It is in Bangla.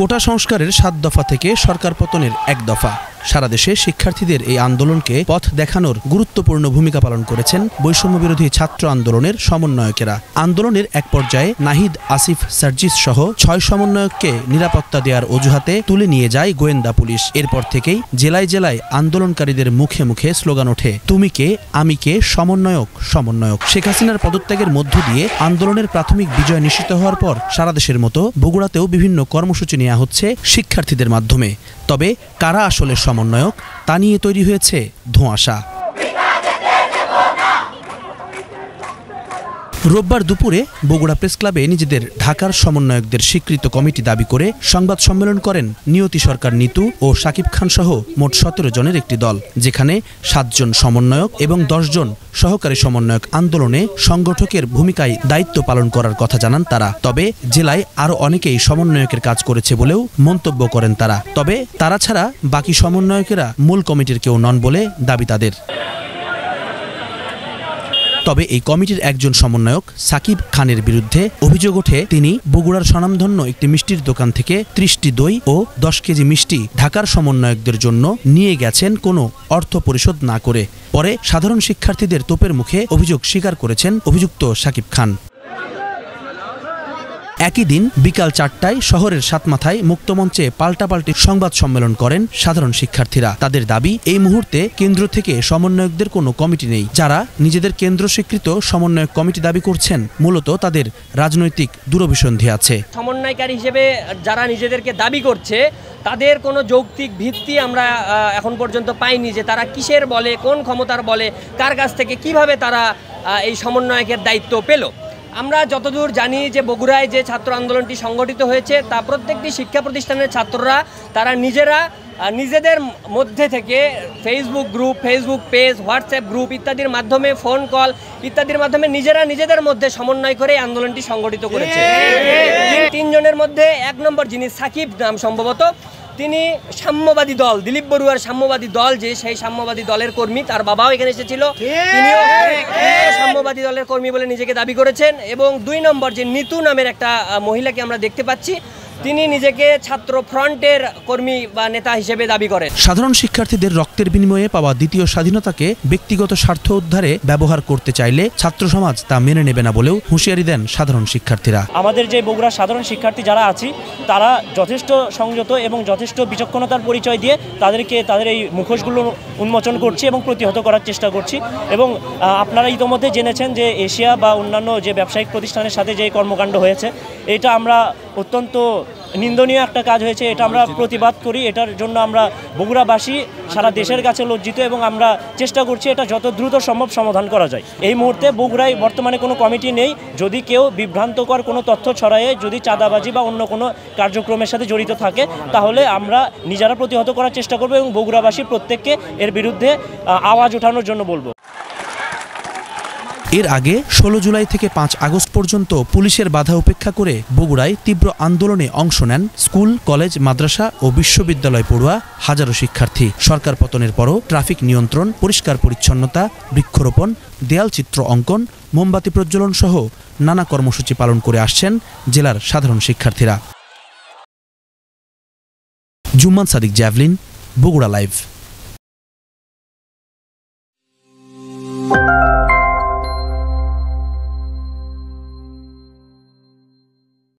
কোটা সংস্কারের সাত দফা থেকে সরকার পতনের এক দফা সারা দেশে শিক্ষার্থীদের এই আন্দোলনকে পথ দেখানোর গুরুত্বপূর্ণ ভূমিকা পালন করেছেন বৈষম্য বিরোধী ছাত্র আন্দোলনের সমন্বয়কেরা আন্দোলনের এক পর্যায়ে নাহিদ আসিফ সার্জিস সহ ছয় সমন্বয়ককে নিরাপত্তা দেওয়ার অজুহাতে তুলে নিয়ে যায় গোয়েন্দা পুলিশ এরপর থেকেই জেলায় জেলায় আন্দোলনকারীদের মুখে মুখে স্লোগান ওঠে তুমি কে আমি কে সমন্বয়ক সমন্বয়ক শেখ হাসিনার পদত্যাগের মধ্য দিয়ে আন্দোলনের প্রাথমিক বিজয় নিশ্চিত হওয়ার পর সারা দেশের মতো বগুড়াতেও বিভিন্ন কর্মসূচি নেওয়া হচ্ছে শিক্ষার্থীদের মাধ্যমে তবে কারা আসলে সমন্বয়ক তা নিয়ে তৈরি হয়েছে ধোঁয়াশা রোববার দুপুরে বগুড়া প্রেস ক্লাবে নিজেদের ঢাকার সমন্বয়কদের স্বীকৃত কমিটি দাবি করে সংবাদ সম্মেলন করেন নিয়তি সরকার নিতু ও সাকিব খান সহ মোট সতেরো জনের একটি দল যেখানে সাতজন সমন্বয়ক এবং দশজন সহকারী সমন্বয়ক আন্দোলনে সংগঠকের ভূমিকায় দায়িত্ব পালন করার কথা জানান তারা তবে জেলায় আরও অনেকেই সমন্বয়কের কাজ করেছে বলেও মন্তব্য করেন তারা তবে তারা ছাড়া বাকি সমন্বয়কেরা মূল কমিটির কেউ নন বলে দাবি তাদের তবে এই কমিটির একজন সমন্বয়ক সাকিব খানের বিরুদ্ধে অভিযোগ ওঠে তিনি বগুড়ার স্বনামধন্য একটি মিষ্টির দোকান থেকে ত্রিশটি দই ও দশ কেজি মিষ্টি ঢাকার সমন্বয়কদের জন্য নিয়ে গেছেন কোনো অর্থ পরিশোধ না করে পরে সাধারণ শিক্ষার্থীদের তোপের মুখে অভিযোগ স্বীকার করেছেন অভিযুক্ত সাকিব খান একই দিন বিকাল চারটায় শহরের সাতমাথায় মুক্তমঞ্চে পাল্টাপাল্টি সংবাদ সম্মেলন করেন সাধারণ শিক্ষার্থীরা তাদের দাবি এই মুহূর্তে কেন্দ্র থেকে সমন্বয়কদের কোনো কমিটি নেই যারা নিজেদের কেন্দ্র স্বীকৃত সমন্বয়ক কমিটি দাবি করছেন মূলত তাদের রাজনৈতিক দূরভিসন্ধি আছে সমন্বয়কারী হিসেবে যারা নিজেদেরকে দাবি করছে তাদের কোনো যৌক্তিক ভিত্তি আমরা এখন পর্যন্ত পাইনি যে তারা কিসের বলে কোন ক্ষমতার বলে কার কাছ থেকে কিভাবে তারা এই সমন্বয়কের দায়িত্ব পেল আমরা যতদূর জানি যে বগুড়ায় যে ছাত্র আন্দোলনটি সংগঠিত হয়েছে তা প্রত্যেকটি শিক্ষা প্রতিষ্ঠানের ছাত্ররা তারা নিজেরা নিজেদের মধ্যে থেকে Facebook group Facebook page WhatsApp group ইত্যাদির মাধ্যমে ফোন কল ইত্যাদির মাধ্যমে নিজেরা নিজেদের মধ্যে সমন্বয় করে আন্দোলনটি সংগঠিত করেছে তিনজনের মধ্যে এক নম্বর যিনি সাকিব নাম সম্ভবত তিনি সাম্যবাদী দল দিলীপ বড়ুয়ার সাম্যবাদী দল যে সেই সাম্যবাদী দলের কর্মী তার বাবাও এখানে এসেছিল তিনিও সাম্যবাদী দলের কর্মী বলে নিজেকে দাবি করেছেন এবং দুই নম্বর যে নিতু নামের একটা মহিলাকে আমরা দেখতে পাচ্ছি তিনি নিজেকে ছাত্র ফ্রন্টের কর্মী বা নেতা হিসেবে দাবি করেন সাধারণ শিক্ষার্থীদের রক্তের বিনিময়ে পাওয়া দ্বিতীয় স্বাধীনতাকে ব্যক্তিগত স্বার্থ উদ্ধারে ব্যবহার করতে চাইলে ছাত্র সমাজ তা মেনে নেবে না বলেও হুঁশিয়ারি দেন সাধারণ শিক্ষার্থীরা আমাদের যে বগুড়া সাধারণ শিক্ষার্থী যারা আছি তারা যথেষ্ট সংযত এবং যথেষ্ট বিচক্ষণতার পরিচয় দিয়ে তাদেরকে তাদের এই মুখোশগুলো উন্মোচন করছি এবং প্রতিহত করার চেষ্টা করছি এবং আপনারা ইতোমধ্যে জেনেছেন যে এশিয়া বা অন্যান্য যে ব্যবসায়িক প্রতিষ্ঠানের সাথে যে কর্মকাণ্ড হয়েছে এটা আমরা অত্যন্ত নিন্দনীয় একটা কাজ হয়েছে এটা আমরা প্রতিবাদ করি এটার জন্য আমরা বগুড়াবাসী সারা দেশের কাছে লজ্জিত এবং আমরা চেষ্টা করছি এটা যত দ্রুত সম্ভব সমাধান করা যায় এই মুহূর্তে বগুড়ায় বর্তমানে কোনো কমিটি নেই যদি কেউ বিভ্রান্তকর কোনো তথ্য ছড়ায় যদি চাঁদাবাজি বা অন্য কোনো কার্যক্রমের সাথে জড়িত থাকে তাহলে আমরা নিজেরা প্রতিহত করার চেষ্টা করবো এবং বগুড়াবাসী প্রত্যেককে এর বিরুদ্ধে আওয়াজ ওঠানোর জন্য বলবো এর আগে ষোলো জুলাই থেকে পাঁচ আগস্ট পর্যন্ত পুলিশের বাধা উপেক্ষা করে বগুড়ায় তীব্র আন্দোলনে অংশ নেন স্কুল কলেজ মাদ্রাসা ও বিশ্ববিদ্যালয় পড়ুয়া হাজারো শিক্ষার্থী সরকার পতনের পরও ট্রাফিক নিয়ন্ত্রণ পরিষ্কার পরিচ্ছন্নতা বৃক্ষরোপণ দেয়ালচিত্র অঙ্কন মোমবাতি প্রজ্বলন সহ নানা কর্মসূচি পালন করে আসছেন জেলার সাধারণ শিক্ষার্থীরা জুম্মান সাদিক জ্যাভলিন বগুড়া লাইভ